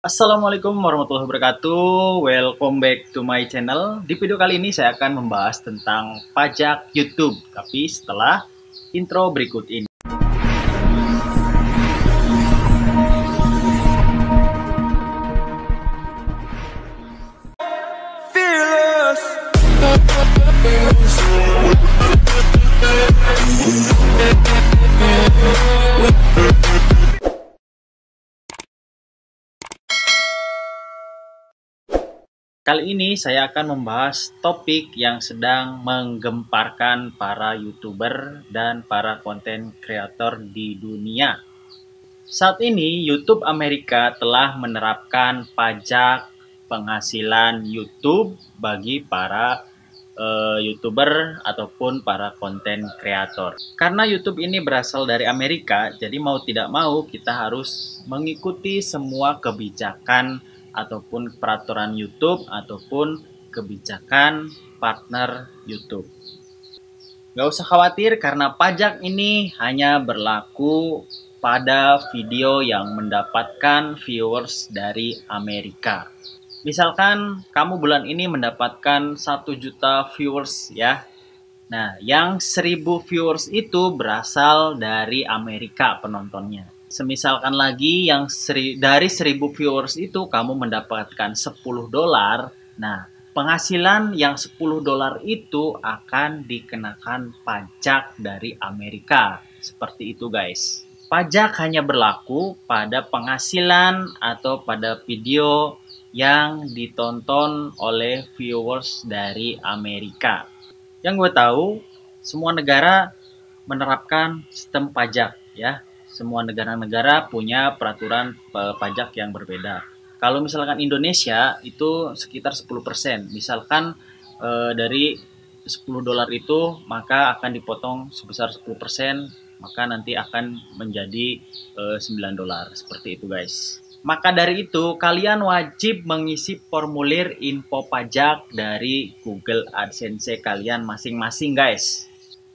Assalamualaikum warahmatullahi wabarakatuh. Welcome back to my channel. Di video kali ini saya akan membahas tentang pajak YouTube, tapi setelah intro berikut ini. Kali ini saya akan membahas topik yang sedang menggemparkan para YouTuber dan para konten kreator di dunia. Saat ini YouTube Amerika telah menerapkan pajak penghasilan YouTube bagi para eh, YouTuber ataupun para konten kreator. Karena YouTube ini berasal dari Amerika, jadi mau tidak mau kita harus mengikuti semua kebijakan ataupun peraturan YouTube ataupun kebijakan partner YouTube. Gak usah khawatir karena pajak ini hanya berlaku pada video yang mendapatkan viewers dari Amerika. Misalkan kamu bulan ini mendapatkan 1 juta viewers ya. Nah, yang 1000 viewers itu berasal dari Amerika penontonnya semisalkan lagi yang seri, dari 1000 viewers itu kamu mendapatkan 10 dolar. Nah, penghasilan yang 10 dolar itu akan dikenakan pajak dari Amerika. Seperti itu, guys. Pajak hanya berlaku pada penghasilan atau pada video yang ditonton oleh viewers dari Amerika. Yang gue tahu, semua negara menerapkan sistem pajak ya semua negara-negara punya peraturan eh, pajak yang berbeda. Kalau misalkan Indonesia itu sekitar 10%. Misalkan e, dari 10 dolar itu maka akan dipotong sebesar 10%, maka nanti akan menjadi e, eh, 9 dolar. Seperti itu, guys. Maka dari itu, kalian wajib mengisi formulir info pajak dari Google AdSense kalian masing-masing, guys.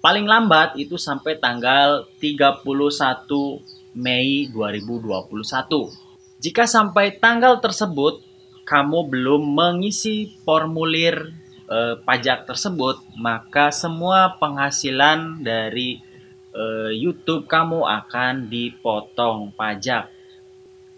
Paling lambat itu sampai tanggal 31 Mei 2021. Jika sampai tanggal tersebut kamu belum mengisi formulir eh, pajak tersebut, maka semua penghasilan dari eh, YouTube kamu akan dipotong pajak.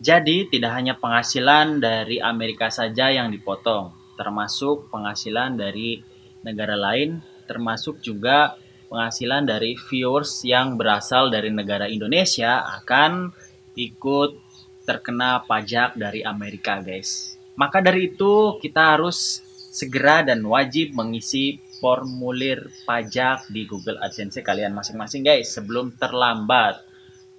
Jadi, tidak hanya penghasilan dari Amerika saja yang dipotong, termasuk penghasilan dari negara lain, termasuk juga penghasilan dari viewers yang berasal dari negara Indonesia akan ikut terkena pajak dari Amerika, guys. Maka dari itu, kita harus segera dan wajib mengisi formulir pajak di Google AdSense kalian masing-masing, guys, sebelum terlambat.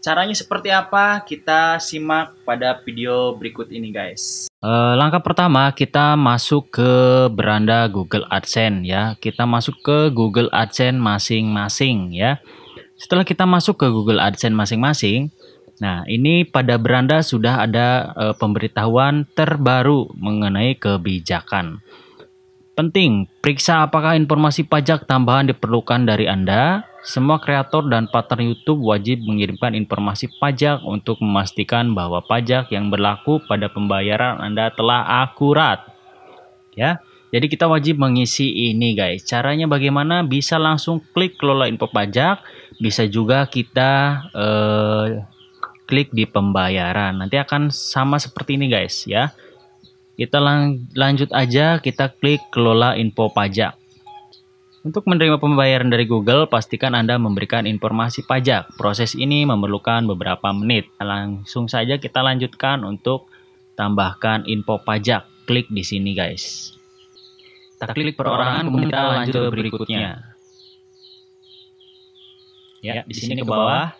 Caranya seperti apa? Kita simak pada video berikut ini guys. Eh, langkah pertama kita masuk ke beranda Google AdSense ya. Kita masuk ke Google AdSense masing-masing ya. Setelah kita masuk ke Google AdSense masing-masing, Nah, ini pada beranda sudah ada eh, pemberitahuan terbaru mengenai kebijakan. Penting, periksa apakah informasi pajak tambahan diperlukan dari Anda. Semua kreator dan partner YouTube wajib mengirimkan informasi pajak untuk memastikan bahwa pajak yang berlaku pada pembayaran Anda telah akurat. Ya. Jadi kita wajib mengisi ini guys. Caranya bagaimana? Bisa langsung klik kelola info pajak, bisa juga kita eh, klik di pembayaran. Nanti akan sama seperti ini guys ya. Kita lang lanjut aja kita klik kelola info pajak. Untuk menerima pembayaran dari Google, pastikan Anda memberikan informasi pajak. Proses ini memerlukan beberapa menit. Langsung saja kita lanjutkan untuk tambahkan info pajak. Klik di sini, guys. Kita klik perorangan, kemudian kita lanjut berikutnya. Ya, di sini ke bawah.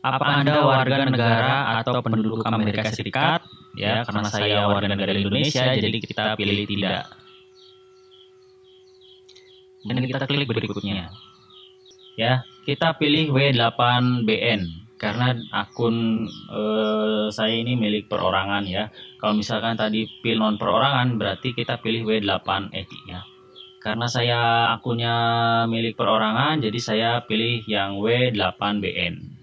Apa Anda warga negara atau penduduk Amerika Serikat? Ya, karena saya warga negara Indonesia, jadi kita pilih tidak dan kita klik berikutnya. Ya, kita pilih W8BN karena akun eh, saya ini milik perorangan ya. Kalau misalkan tadi pil non perorangan berarti kita pilih w 8 ed ya. Karena saya akunnya milik perorangan jadi saya pilih yang W8BN.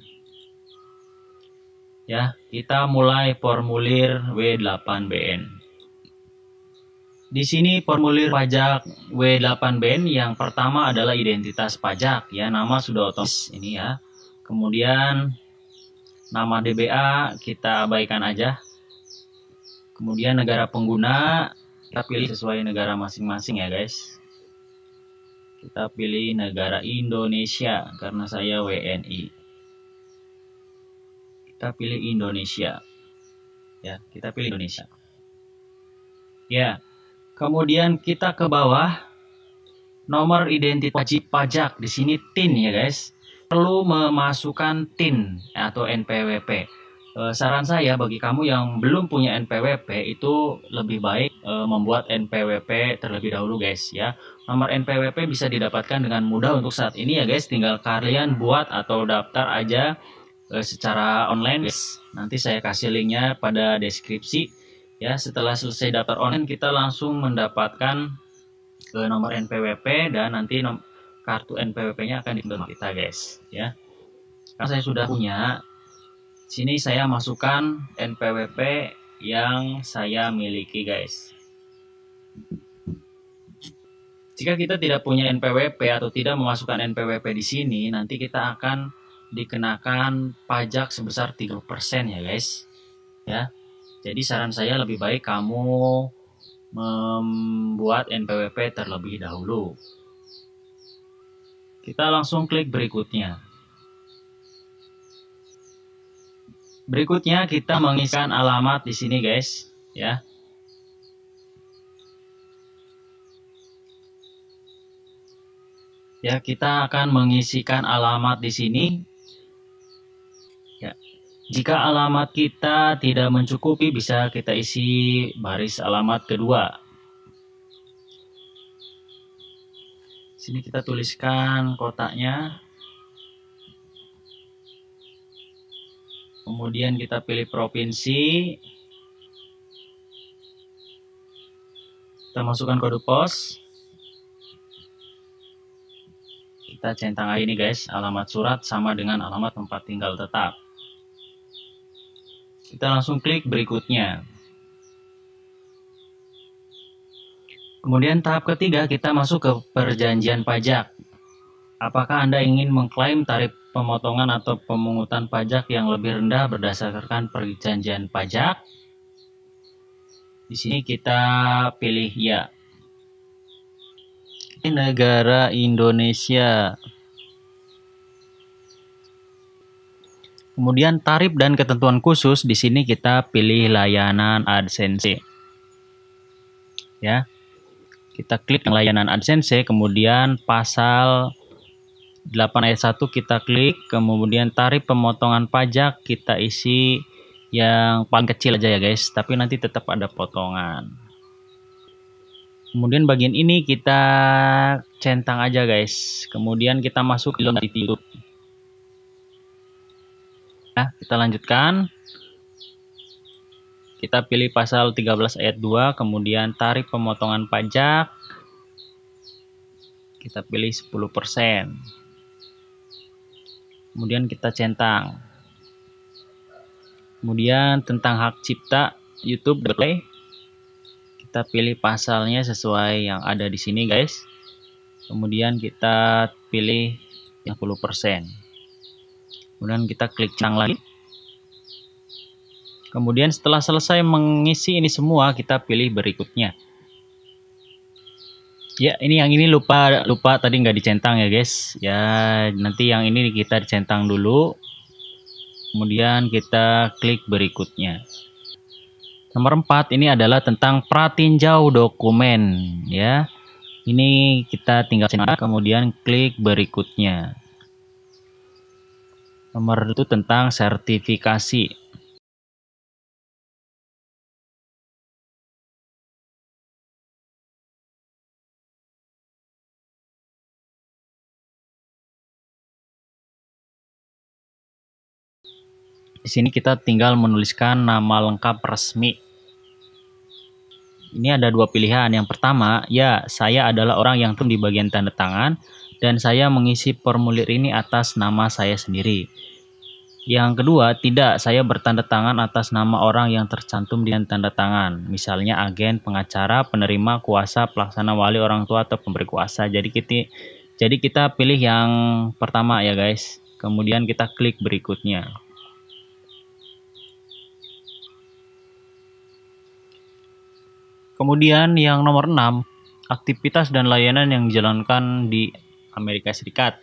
Ya, kita mulai formulir W8BN. Di sini formulir pajak W8BN yang pertama adalah identitas pajak ya, nama sudah otomatis ini ya. Kemudian nama DBA kita abaikan aja. Kemudian negara pengguna kita pilih sesuai negara masing-masing ya guys. Kita pilih negara Indonesia karena saya WNI. Kita pilih Indonesia. Ya, kita pilih Indonesia. Ya, Kemudian kita ke bawah nomor identitas wajib pajak di sini TIN ya guys. Perlu memasukkan TIN atau NPWP. E, saran saya bagi kamu yang belum punya NPWP itu lebih baik e, membuat NPWP terlebih dahulu guys ya. Nomor NPWP bisa didapatkan dengan mudah untuk saat ini ya guys. Tinggal kalian buat atau daftar aja e, secara online guys. Nanti saya kasih linknya pada deskripsi ya setelah selesai daftar online kita langsung mendapatkan ke nomor NPWP dan nanti nom kartu NPWP-nya akan diberikan kita guys ya karena saya sudah punya sini saya masukkan NPWP yang saya miliki guys jika kita tidak punya NPWP atau tidak memasukkan NPWP di sini nanti kita akan dikenakan pajak sebesar 3% ya guys ya jadi saran saya lebih baik kamu membuat NPWP terlebih dahulu. Kita langsung klik berikutnya. Berikutnya kita mengisikan alamat di sini guys, ya. Ya, kita akan mengisikan alamat di sini jika alamat kita tidak mencukupi, bisa kita isi baris alamat kedua. Sini kita tuliskan kotaknya. Kemudian kita pilih provinsi. Kita masukkan kode pos. Kita centang ini guys, alamat surat sama dengan alamat tempat tinggal tetap. Kita langsung klik berikutnya. Kemudian tahap ketiga kita masuk ke perjanjian pajak. Apakah Anda ingin mengklaim tarif pemotongan atau pemungutan pajak yang lebih rendah berdasarkan perjanjian pajak? Di sini kita pilih ya. negara Indonesia. Kemudian tarif dan ketentuan khusus di sini kita pilih layanan AdSense. Ya. Kita klik layanan AdSense, kemudian pasal 8 ayat 1 kita klik, kemudian tarif pemotongan pajak kita isi yang paling kecil aja ya guys, tapi nanti tetap ada potongan. Kemudian bagian ini kita centang aja guys. Kemudian kita masuk ke YouTube. Ya, kita lanjutkan. Kita pilih pasal 13 ayat 2, kemudian tarif pemotongan pajak. Kita pilih 10%. Kemudian kita centang. Kemudian tentang hak cipta YouTube delay Kita pilih pasalnya sesuai yang ada di sini, guys. Kemudian kita pilih persen kemudian kita klik cang lagi kemudian setelah selesai mengisi ini semua kita pilih berikutnya Ya, ini yang ini lupa lupa tadi nggak dicentang ya guys. Ya, nanti yang ini kita dicentang dulu. Kemudian kita klik berikutnya. Nomor 4 ini adalah tentang pratinjau dokumen ya. Ini kita tinggal centang kemudian klik berikutnya. Nomor itu tentang sertifikasi. Di sini kita tinggal menuliskan nama lengkap resmi. Ini ada dua pilihan. Yang pertama, ya saya adalah orang yang tun di bagian tanda tangan dan saya mengisi formulir ini atas nama saya sendiri. Yang kedua, tidak saya bertanda tangan atas nama orang yang tercantum di tanda tangan, misalnya agen, pengacara, penerima kuasa, pelaksana wali orang tua atau pemberi kuasa. Jadi kita jadi kita pilih yang pertama ya guys. Kemudian kita klik berikutnya. Kemudian yang nomor 6, aktivitas dan layanan yang dijalankan di Amerika Serikat.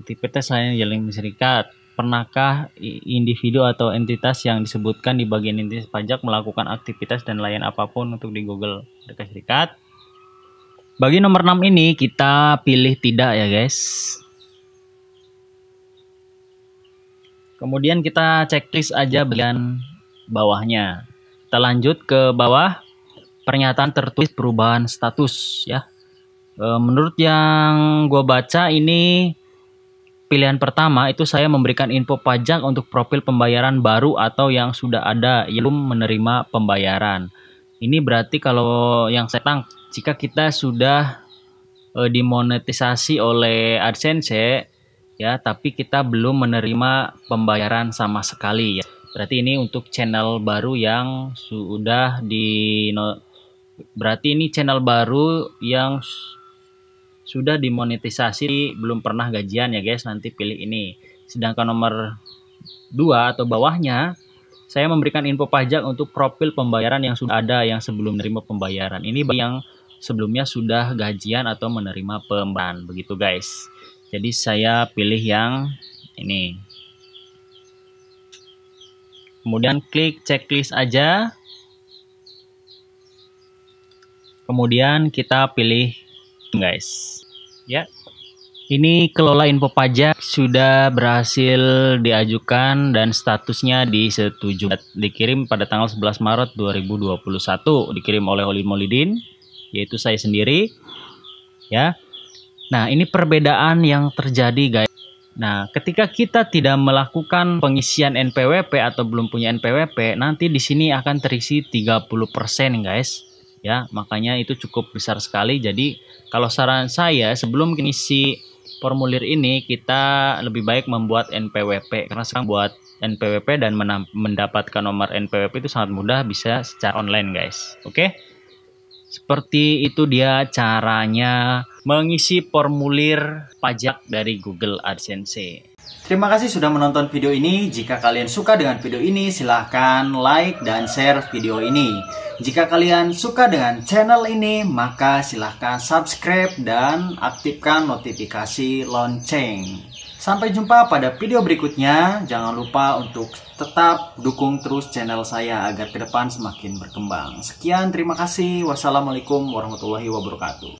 Aktivitas layanan Amerika serikat. Pernahkah individu atau entitas yang disebutkan di bagian entitas pajak melakukan aktivitas dan lain apapun untuk di Google Amerika Serikat? Bagi nomor 6 ini kita pilih tidak ya guys. Kemudian kita checklist aja bagian bawahnya. Kita lanjut ke bawah pernyataan tertulis perubahan status ya. Eh, menurut yang gue baca ini pilihan pertama itu saya memberikan info pajak untuk profil pembayaran baru atau yang sudah ada yang belum menerima pembayaran. Ini berarti kalau yang saya tang jika kita sudah e, dimonetisasi oleh AdSense ya, tapi kita belum menerima pembayaran sama sekali ya. Berarti ini untuk channel baru yang sudah di berarti ini channel baru yang sudah dimonetisasi belum pernah gajian ya guys nanti pilih ini sedangkan nomor 2 atau bawahnya saya memberikan info pajak untuk profil pembayaran yang sudah ada yang sebelum menerima pembayaran ini yang sebelumnya sudah gajian atau menerima pembayaran begitu guys jadi saya pilih yang ini kemudian klik checklist aja kemudian kita pilih guys. Ya, ini kelola info pajak sudah berhasil diajukan dan statusnya disetujui. Dikirim pada tanggal 11 Maret 2021, dikirim oleh Oli Molidin, yaitu saya sendiri. Ya. Nah, ini perbedaan yang terjadi, guys. Nah, ketika kita tidak melakukan pengisian NPWP atau belum punya NPWP, nanti di sini akan terisi 30%, guys ya makanya itu cukup besar sekali jadi kalau saran saya sebelum mengisi formulir ini kita lebih baik membuat NPWP karena sekarang buat NPWP dan mendapatkan nomor NPWP itu sangat mudah bisa secara online guys oke seperti itu dia caranya mengisi formulir pajak dari Google AdSense Terima kasih sudah menonton video ini. Jika kalian suka dengan video ini, silahkan like dan share video ini. Jika kalian suka dengan channel ini, maka silahkan subscribe dan aktifkan notifikasi lonceng. Sampai jumpa pada video berikutnya. Jangan lupa untuk tetap dukung terus channel saya agar ke depan semakin berkembang. Sekian, terima kasih. Wassalamualaikum warahmatullahi wabarakatuh.